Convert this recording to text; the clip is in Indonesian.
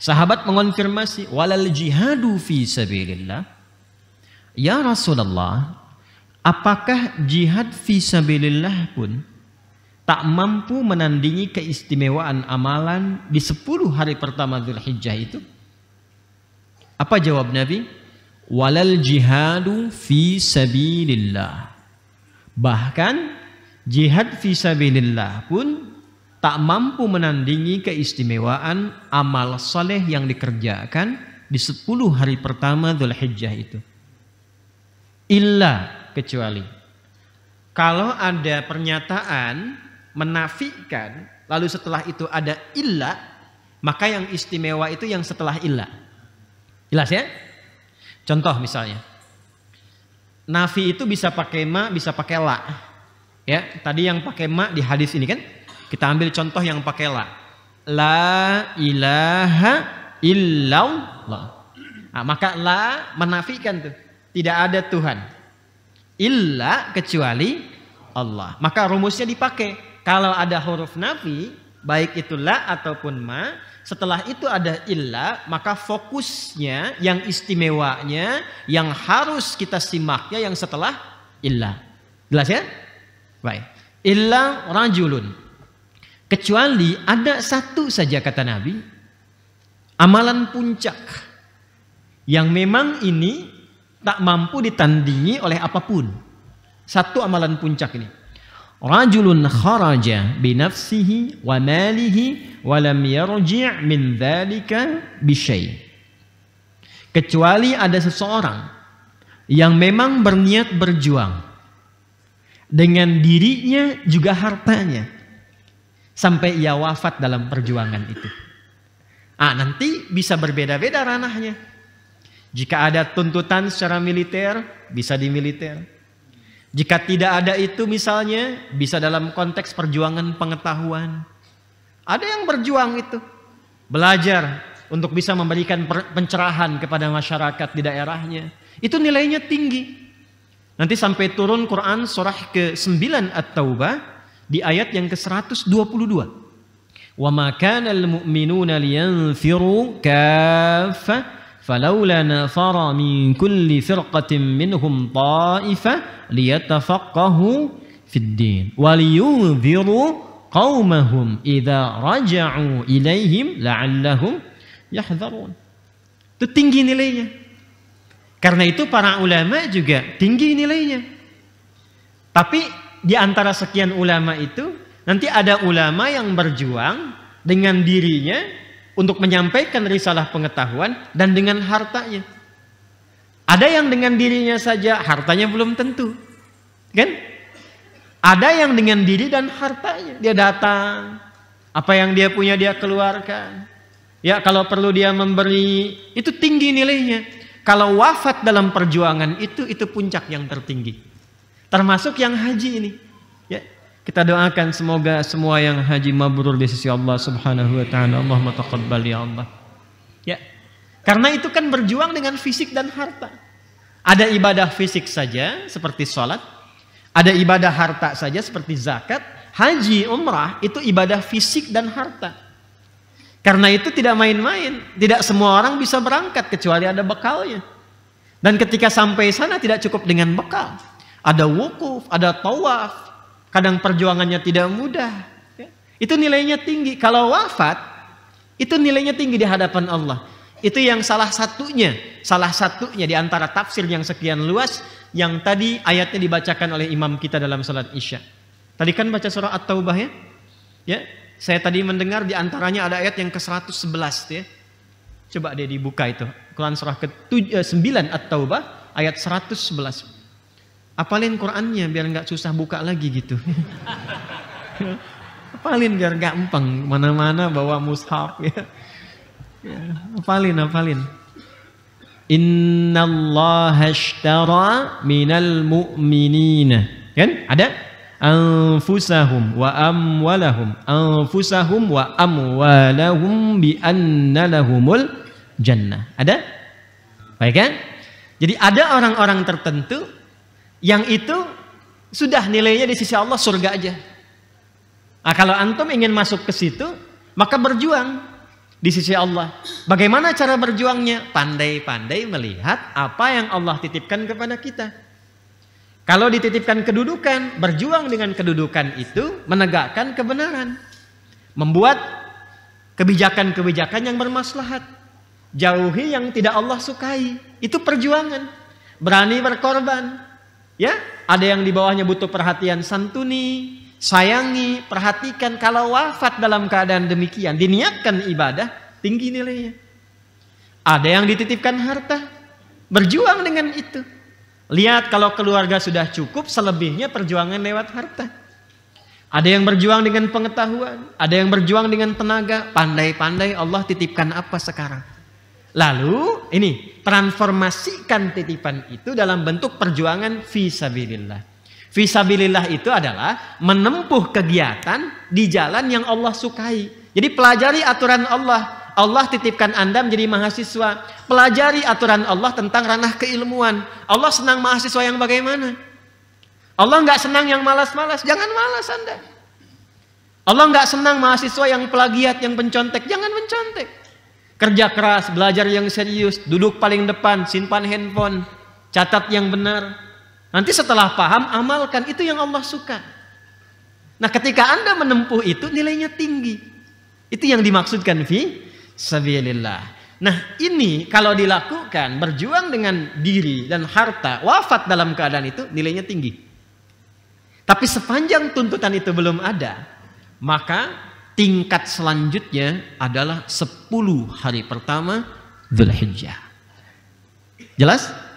Sahabat mengonfirmasi walal jihadu fi sabilillah. Ya Rasulullah, apakah jihad fi sabilillah pun tak mampu menandingi keistimewaan amalan di 10 hari pertama Zulhijjah itu? Apa jawab Nabi? Walal jihadu fi sabilillah. Bahkan jihad fi sabilillah pun tak mampu menandingi keistimewaan amal soleh yang dikerjakan di 10 hari pertama Dhul Hijjah itu. Illa kecuali. Kalau ada pernyataan menafikan lalu setelah itu ada illa maka yang istimewa itu yang setelah illa. Jelas ya? Contoh misalnya. Nafi itu bisa pakai ma, bisa pakai la. Ya, tadi yang pakai ma di hadis ini kan? Kita ambil contoh yang pakai la. La ilaha illallah. Nah, maka la menafikan tuh. Tidak ada Tuhan. Illa kecuali Allah. Maka rumusnya dipakai. Kalau ada huruf nafi, baik itu la ataupun ma, setelah itu ada illa, maka fokusnya yang istimewanya, yang harus kita simaknya yang setelah illa. Jelas ya? Baik. Illa rajulun. Kecuali ada satu saja kata Nabi, amalan puncak yang memang ini tak mampu ditandingi oleh apapun. Satu amalan puncak ini. Rajulun kharaja binafsihi wa malihi wa lam yarji' min dhalika bisyai. Kecuali ada seseorang yang memang berniat berjuang dengan dirinya juga hartanya Sampai ia wafat dalam perjuangan itu. Ah, nanti bisa berbeda-beda ranahnya. Jika ada tuntutan secara militer, bisa di militer. Jika tidak ada itu misalnya, bisa dalam konteks perjuangan pengetahuan. Ada yang berjuang itu. Belajar untuk bisa memberikan pencerahan kepada masyarakat di daerahnya. Itu nilainya tinggi. Nanti sampai turun Quran surah ke-9 At-Taubah di ayat yang ke-122. Wa ma kana al-mu'minuna liyanfiru kaffa فلولا نفر من كل فرقة منهم طائفة ليتفقهوا din wal ولينذروا قومهم إذا رجعوا إليهم itu tinggi nilainya karena itu para ulama juga tinggi nilainya tapi di antara sekian ulama itu nanti ada ulama yang berjuang dengan dirinya untuk menyampaikan risalah pengetahuan dan dengan hartanya. Ada yang dengan dirinya saja, hartanya belum tentu. Kan? Ada yang dengan diri dan hartanya. Dia datang, apa yang dia punya dia keluarkan. Ya, kalau perlu dia memberi, itu tinggi nilainya. Kalau wafat dalam perjuangan itu itu puncak yang tertinggi. Termasuk yang haji ini. Ya, kita doakan semoga semua yang haji mabrur di sisi Allah Subhanahu wa taala. Allahumma taqabbal ya Allah. Ya. Karena itu kan berjuang dengan fisik dan harta. Ada ibadah fisik saja seperti sholat, ada ibadah harta saja seperti zakat, haji, umrah itu ibadah fisik dan harta. Karena itu tidak main-main, tidak semua orang bisa berangkat kecuali ada bekalnya. Dan ketika sampai sana tidak cukup dengan bekal, ada wukuf, ada tawaf. Kadang perjuangannya tidak mudah. Ya. Itu nilainya tinggi. Kalau wafat, itu nilainya tinggi di hadapan Allah. Itu yang salah satunya, salah satunya di antara tafsir yang sekian luas yang tadi ayatnya dibacakan oleh imam kita dalam salat Isya. Tadi kan baca surah At-Taubah ya? Ya, saya tadi mendengar di antaranya ada ayat yang ke-111 ya. Coba dia dibuka itu. Quran surah ke-9 eh, At-Taubah ayat 111 apalin Qurannya biar nggak susah buka lagi gitu. apalin biar nggak empeng mana-mana bawa mushaf ya. ya apalin, apalin. Inna Allah ashtara minal mu'minina. Kan? Ada? Anfusahum wa amwalahum. Anfusahum wa amwalahum bi anna lahumul jannah. Ada? Baik kan? Jadi ada orang-orang tertentu yang itu sudah nilainya di sisi Allah surga aja. Nah, kalau antum ingin masuk ke situ, maka berjuang di sisi Allah. Bagaimana cara berjuangnya? Pandai-pandai melihat apa yang Allah titipkan kepada kita. Kalau dititipkan kedudukan, berjuang dengan kedudukan itu menegakkan kebenaran. Membuat kebijakan-kebijakan yang bermaslahat. Jauhi yang tidak Allah sukai. Itu perjuangan. Berani berkorban, Ya, ada yang di bawahnya butuh perhatian santuni, sayangi, perhatikan kalau wafat dalam keadaan demikian, diniatkan ibadah, tinggi nilainya. Ada yang dititipkan harta, berjuang dengan itu. Lihat kalau keluarga sudah cukup, selebihnya perjuangan lewat harta. Ada yang berjuang dengan pengetahuan, ada yang berjuang dengan tenaga, pandai-pandai Allah titipkan apa sekarang. Lalu ini transformasikan titipan itu dalam bentuk perjuangan visabilillah. Visabilillah itu adalah menempuh kegiatan di jalan yang Allah sukai. Jadi pelajari aturan Allah. Allah titipkan Anda menjadi mahasiswa. Pelajari aturan Allah tentang ranah keilmuan. Allah senang mahasiswa yang bagaimana? Allah nggak senang yang malas-malas. Jangan malas Anda. Allah nggak senang mahasiswa yang plagiat, yang pencontek. Jangan mencontek kerja keras, belajar yang serius, duduk paling depan, simpan handphone, catat yang benar. Nanti setelah paham, amalkan. Itu yang Allah suka. Nah ketika Anda menempuh itu nilainya tinggi. Itu yang dimaksudkan fi sabilillah. Nah ini kalau dilakukan berjuang dengan diri dan harta wafat dalam keadaan itu nilainya tinggi. Tapi sepanjang tuntutan itu belum ada, maka tingkat selanjutnya adalah 10 hari pertama hijjah, Jelas?